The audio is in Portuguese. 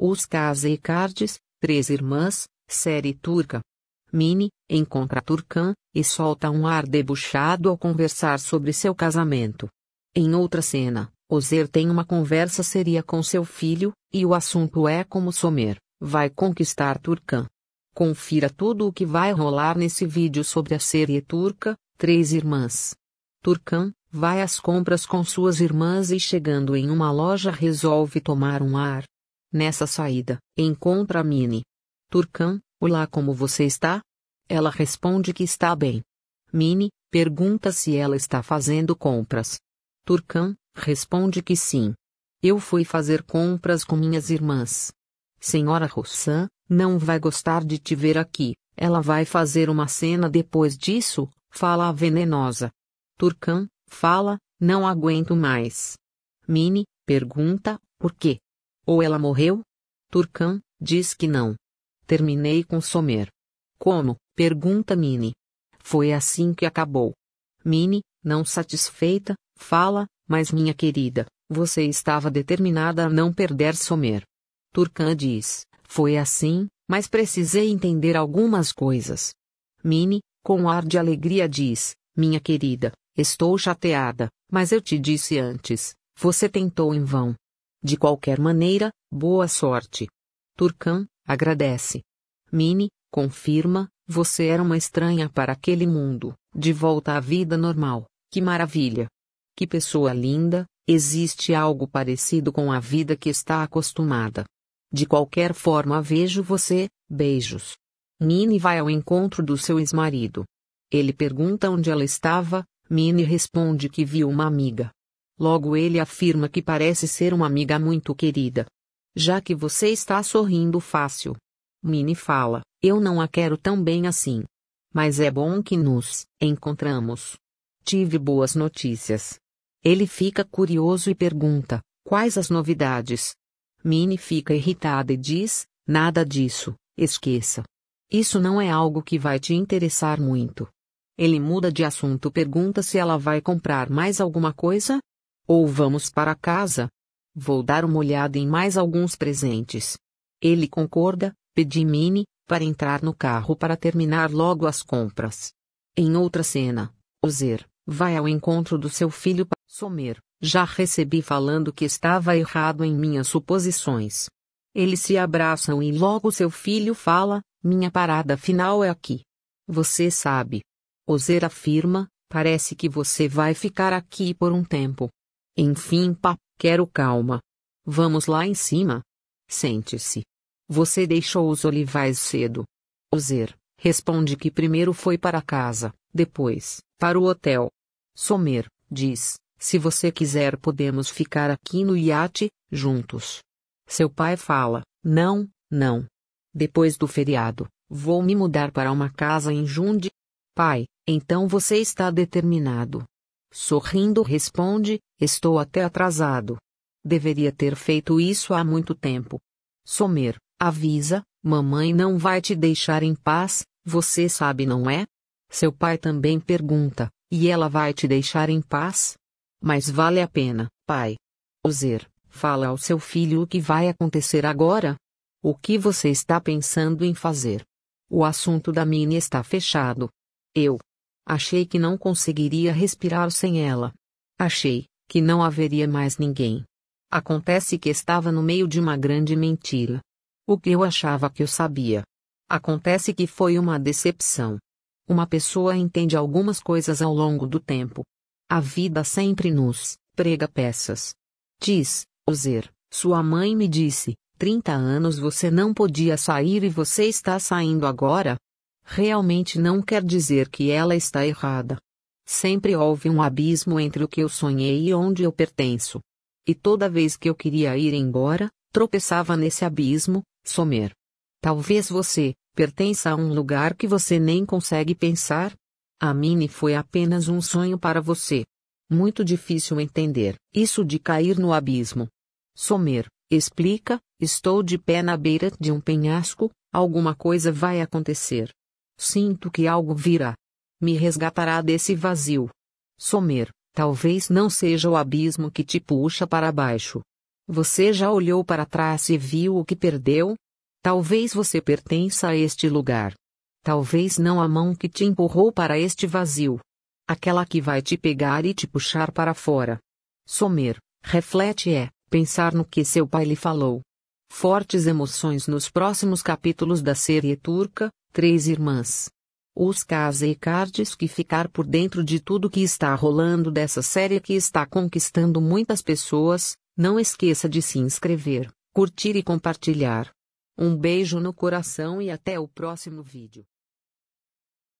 Os Kazekardes, Três Irmãs, série turca. Mini, encontra Turkan, e solta um ar debuchado ao conversar sobre seu casamento. Em outra cena, Ozer tem uma conversa seria com seu filho, e o assunto é como Somer, vai conquistar Turkan. Confira tudo o que vai rolar nesse vídeo sobre a série turca, Três Irmãs. Turkan, vai às compras com suas irmãs e chegando em uma loja resolve tomar um ar, Nessa saída, encontra Mini. Turcão, olá como você está? Ela responde que está bem. Mini, pergunta se ela está fazendo compras. Turcão, responde que sim. Eu fui fazer compras com minhas irmãs. Senhora Rossan, não vai gostar de te ver aqui, ela vai fazer uma cena depois disso, fala a venenosa. Turcão, fala, não aguento mais. Mini, pergunta, por quê? Ou ela morreu? Turcan, diz que não. Terminei com Somer. Como? pergunta Mini. Foi assim que acabou. Mini, não satisfeita, fala, mas minha querida, você estava determinada a não perder Somer. Turcan diz, foi assim, mas precisei entender algumas coisas. Mini, com ar de alegria diz, minha querida, estou chateada, mas eu te disse antes, você tentou em vão, de qualquer maneira, boa sorte. Turcão, agradece. Mini, confirma, você era uma estranha para aquele mundo, de volta à vida normal. Que maravilha! Que pessoa linda, existe algo parecido com a vida que está acostumada. De qualquer forma, vejo você, beijos. Mini vai ao encontro do seu ex-marido. Ele pergunta onde ela estava, Mini responde que viu uma amiga. Logo ele afirma que parece ser uma amiga muito querida. Já que você está sorrindo fácil. Minnie fala, eu não a quero tão bem assim. Mas é bom que nos encontramos. Tive boas notícias. Ele fica curioso e pergunta, quais as novidades? Minnie fica irritada e diz, nada disso, esqueça. Isso não é algo que vai te interessar muito. Ele muda de assunto, pergunta se ela vai comprar mais alguma coisa, ou vamos para casa? Vou dar uma olhada em mais alguns presentes. Ele concorda, pedi Minnie, para entrar no carro para terminar logo as compras. Em outra cena, Ozer vai ao encontro do seu filho para Somer. Já recebi falando que estava errado em minhas suposições. Eles se abraçam e logo seu filho fala: Minha parada final é aqui. Você sabe. Ozer afirma: Parece que você vai ficar aqui por um tempo. Enfim, pá, quero calma. Vamos lá em cima. Sente-se. Você deixou os olivais cedo. Ozer, responde que primeiro foi para casa, depois, para o hotel. Somer, diz, se você quiser podemos ficar aqui no iate, juntos. Seu pai fala, não, não. Depois do feriado, vou me mudar para uma casa em Junde. Pai, então você está determinado. Sorrindo responde: Estou até atrasado. Deveria ter feito isso há muito tempo. Somer, avisa: Mamãe não vai te deixar em paz, você sabe, não é? Seu pai também pergunta: E ela vai te deixar em paz? Mas vale a pena, pai. Ozer, fala ao seu filho o que vai acontecer agora. O que você está pensando em fazer? O assunto da Minnie está fechado. Eu, Achei que não conseguiria respirar sem ela. Achei que não haveria mais ninguém. Acontece que estava no meio de uma grande mentira. O que eu achava que eu sabia. Acontece que foi uma decepção. Uma pessoa entende algumas coisas ao longo do tempo. A vida sempre nos prega peças. Diz, Ozer, sua mãe me disse, 30 anos você não podia sair e você está saindo agora? realmente não quer dizer que ela está errada. Sempre houve um abismo entre o que eu sonhei e onde eu pertenço. E toda vez que eu queria ir embora, tropeçava nesse abismo, somer. Talvez você pertença a um lugar que você nem consegue pensar. A Mini foi apenas um sonho para você. Muito difícil entender isso de cair no abismo. Somer, explica, estou de pé na beira de um penhasco, alguma coisa vai acontecer. Sinto que algo virá. Me resgatará desse vazio. Somer, talvez não seja o abismo que te puxa para baixo. Você já olhou para trás e viu o que perdeu? Talvez você pertença a este lugar. Talvez não a mão que te empurrou para este vazio. Aquela que vai te pegar e te puxar para fora. Somer, reflete é pensar no que seu pai lhe falou. Fortes emoções nos próximos capítulos da série turca, Três irmãs. Os Kazeikards que ficar por dentro de tudo que está rolando dessa série que está conquistando muitas pessoas, não esqueça de se inscrever, curtir e compartilhar. Um beijo no coração e até o próximo vídeo.